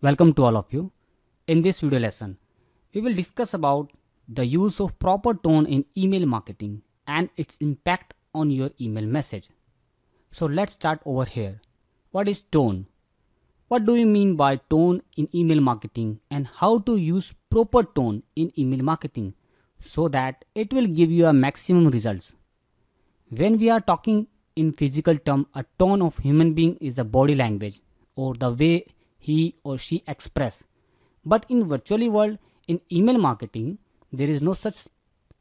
Welcome to all of you. In this video lesson, we will discuss about the use of proper tone in email marketing and its impact on your email message. So let's start over here. What is tone? What do you mean by tone in email marketing and how to use proper tone in email marketing so that it will give you a maximum results? When we are talking in physical term a tone of human being is the body language or the way he or she express but in virtually world in email marketing there is no such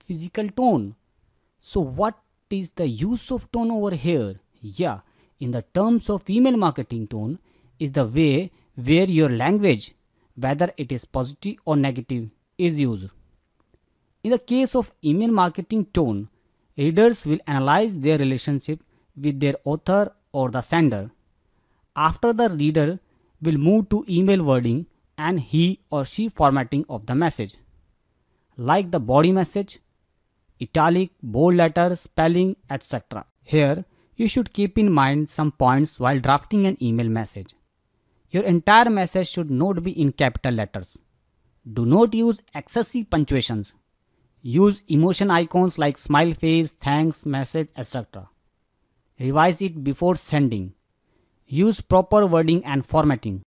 physical tone so what is the use of tone over here yeah in the terms of email marketing tone is the way where your language whether it is positive or negative is used in the case of email marketing tone readers will analyze their relationship with their author or the sender. After the reader will move to email wording and he or she formatting of the message. Like the body message, italic, bold letters, spelling, etc. Here, you should keep in mind some points while drafting an email message. Your entire message should not be in capital letters. Do not use excessive punctuations. Use emotion icons like smile face, thanks, message, etc. Revise it before sending. Use proper wording and formatting.